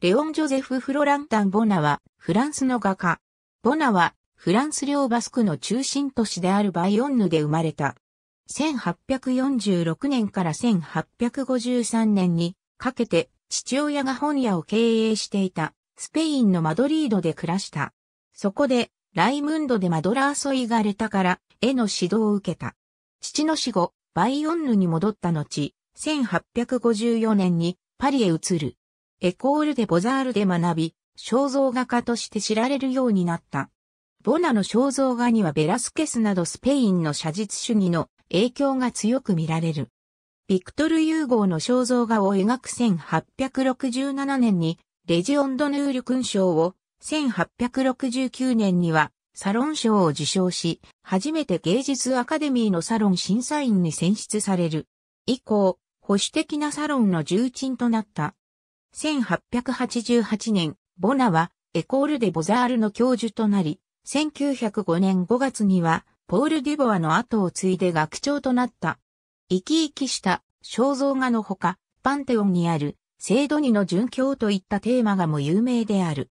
レオン・ジョゼフ・フロランタン・ボナは、フランスの画家。ボナは、フランス領バスクの中心都市であるバイオンヌで生まれた。1846年から1853年にかけて父親が本屋を経営していたスペインのマドリードで暮らした。そこでライムンドでマドラーソイガレタから絵の指導を受けた。父の死後、バイオンヌに戻った後、1854年にパリへ移る。エコールでボザールで学び、肖像画家として知られるようになった。ボナの肖像画にはベラスケスなどスペインの写実主義の影響が強く見られる。ビクトル・ユーゴーの肖像画を描く1867年にレジオンドヌール勲章を、1869年にはサロン賞を受賞し、初めて芸術アカデミーのサロン審査員に選出される。以降、保守的なサロンの重鎮となった。1888年、ボナはエコールでボザールの教授となり、1905年5月には、ポール・デュボアの後を継いで学長となった。生き生きした肖像画のほか、パンテオンにある、イドニの殉教といったテーマがも有名である。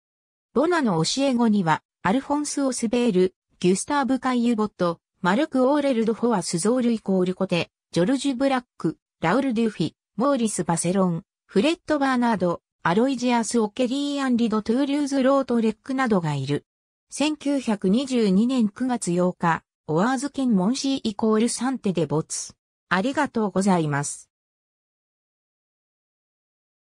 ボナの教え子には、アルフォンス・オスベール、ギュスターブ・カイユボット、マルク・オーレルド・フォア・スゾールイコールコテ、ジョルジュ・ブラック、ラウル・デュフィ、モーリス・バセロン、フレッド・バーナード、アロイジアス・オケリー・アンリド・トゥーリューズ・ロート・レックなどがいる。1922年9月8日、オアーズ県モンシーイコールサンテで没。ありがとうございます。